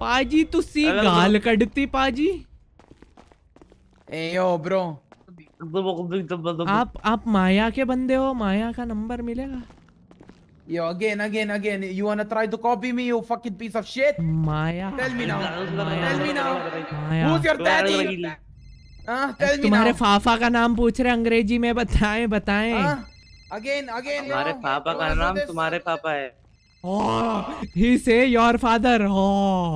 पाजी सी गाल कटती पाजी ए ओ ब्रो आप आप माया के बंदे हो माया का नंबर मिलेगा yo again again again you want try to copy me you fucking piece of shit Maya tell me now tell me now who is your daddy हां तुम्हारे फाफा का नाम पूछ रहे अंग्रेजी में बताएं बताएं अगेन अगेन तुम्हारे पापा का नाम तुम्हारे पापा है ओह ही से योर फादर ओह